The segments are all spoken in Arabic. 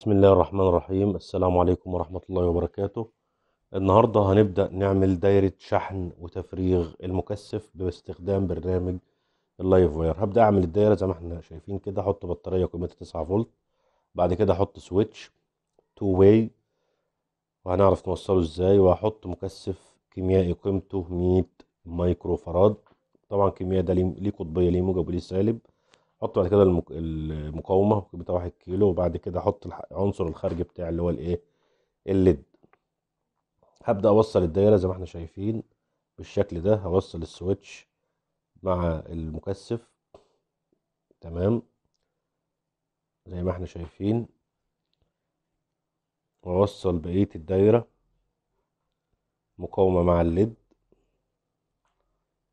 بسم الله الرحمن الرحيم السلام عليكم ورحمة الله وبركاته النهاردة هنبدأ نعمل دايرة شحن وتفريغ المكثف باستخدام برنامج اللايف واير هبدأ أعمل الدايرة زي ما احنا شايفين كده أحط بطارية قيمتها 9 فولت بعد كده أحط سويتش تو واي وهنعرف نوصله ازاي وهحط مكثف كيميائي قيمته 100 مايكرو فراد طبعا كيمياء ده ليه قطبية ليه موجب وليه سالب احط بعد كده المقاومه بتاع واحد كيلو وبعد كده احط العنصر الخارجي بتاع اللي هو الايه الليد هبدا اوصل الدايره زي ما احنا شايفين بالشكل ده هوصل السويتش مع المكثف تمام زي ما احنا شايفين واوصل بقيه الدايره مقاومه مع الليد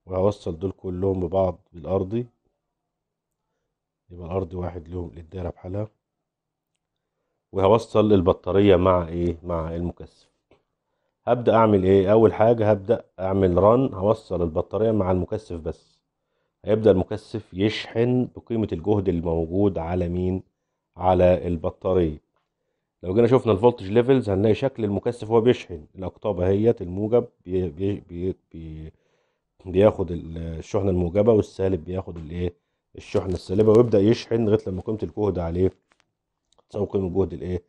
وهوصل دول كلهم ببعض بالارضي يبقى الارض واحد لهم للدايره بحالها وهوصل البطاريه مع ايه مع المكثف هبدا اعمل ايه اول حاجه هبدا اعمل ران هوصل البطاريه مع المكثف بس هيبدا المكثف يشحن بقيمه الجهد الموجود على مين على البطاريه لو جينا شفنا الفولتج ليفلز هنلاقي شكل المكثف وهو بيشحن الاقطاب اهيت الموجب بي بي بي بي بياخد الشحنه الموجبه والسالب بياخد الايه الشحنه السالبه ويبدا يشحن لغايه لما قيمه الجهد عليه تساوي قيمه جهد الايه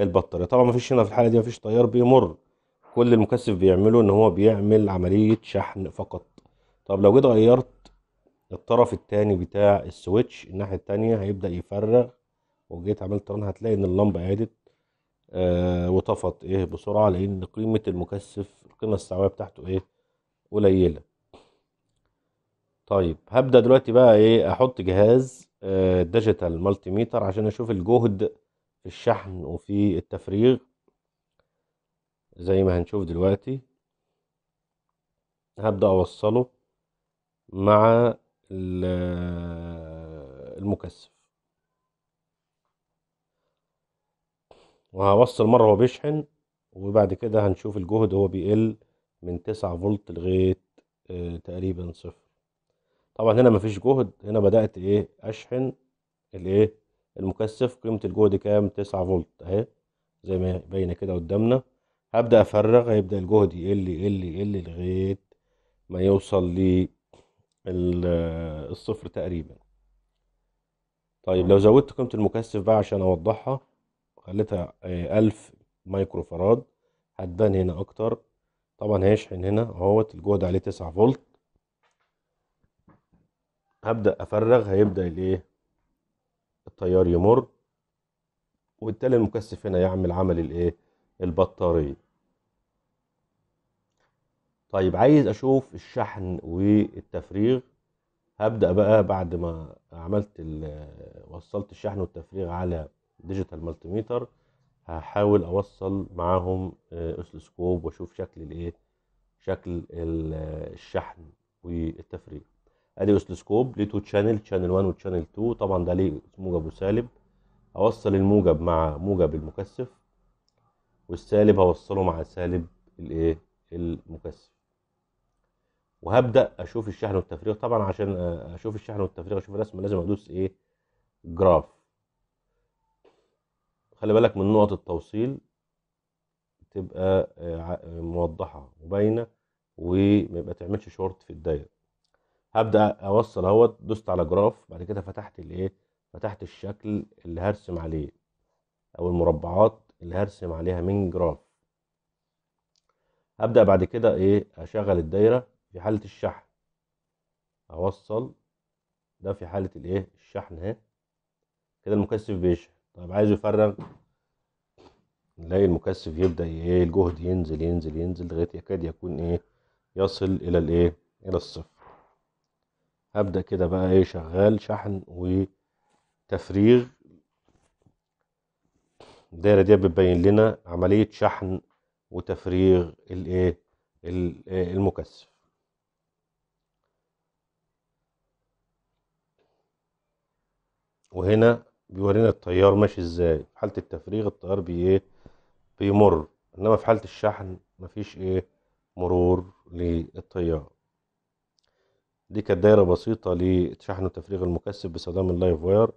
البطاريه طبعا مفيش هنا في الحاله دي مفيش تيار بيمر كل المكثف بيعمله ان هو بيعمل عمليه شحن فقط طب لو جيت غيرت الطرف التاني بتاع السويتش الناحيه التانيه هيبدا يفرغ وجيت عملت رن هتلاقي ان اللمبه عادت آه وطفت ايه بسرعه لان قيمه المكثف القيمه السعويه بتاعته ايه قليله طيب هبدأ دلوقتي بقى ايه احط جهاز ديجيتال مالتي ميتر عشان اشوف الجهد في الشحن وفي التفريغ زي ما هنشوف دلوقتي هبدأ اوصله مع آه، المكثف وهوصل مرة هو بيشحن وبعد كده هنشوف الجهد هو بيقل من تسعة فولت لغاية آه، تقريبا صفر طبعا هنا مفيش جهد هنا بدأت ايه اشحن الايه المكثف قيمة الجهد كام تسعة فولت اهي زي ما باينة كده قدامنا هبدأ افرغ هيبدأ الجهد يقل يقل يقل لغاية ما يوصل للصفر تقريبا طيب لو زودت قيمة المكثف بقى عشان اوضحها خليتها آه، ألف مايكرو فراد هتبان هنا اكتر طبعا هيشحن هنا اهوت الجهد عليه تسعة فولت هبدأ أفرغ هيبدأ الإيه التيار يمر وبالتالي المكثف هنا يعمل عمل الإيه البطارية طيب عايز أشوف الشحن والتفريغ هبدأ بقى بعد ما عملت وصلت الشحن والتفريغ على ديجيتال مالتيميتر هحاول أوصل معاهم أسلسكوب آه، وأشوف شكل الإيه شكل الشحن والتفريغ ادي اوسلوسكوب ليه تو تشانل تشانل 1 وتشانل 2 طبعا ده ليه موجب وسالب اوصل الموجب مع موجب المكثف والسالب هوصله مع سالب الايه المكثف وهبدا اشوف الشحن والتفريغ طبعا عشان اشوف الشحن والتفريغ اشوف الرسمه لازم ادوس ايه جراف خلي بالك من نقط التوصيل تبقى آه، موضحه وباينه وما يبقى تعملش شورت في الدايره هبدا اوصل اهوت دوست على جراف بعد كده فتحت الايه فتحت الشكل اللي هرسم عليه او المربعات اللي هرسم عليها من جراف هبدا بعد كده ايه اشغل الدايره في حاله الشحن اوصل ده في حاله الايه الشحن اهي كده المكثف بيشحن طب عايز يفرغ نلاقي المكثف يبدا ايه الجهد ينزل ينزل ينزل لغايه يكاد يكون ايه يصل الى الايه الى الصفر ابدا كده بقى ايه شغال شحن وتفريغ الدايره دي بتبين لنا عمليه شحن وتفريغ الايه إيه، المكثف وهنا بيورينا التيار ماشي ازاي في حاله التفريغ التيار بي ايه بيمر انما في حاله الشحن مفيش ايه مرور للتيار دي كانت دايرة بسيطة لشحن وتفريغ المكثف بصدام اللايف واير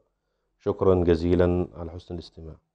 شكرا جزيلا على حسن الاستماع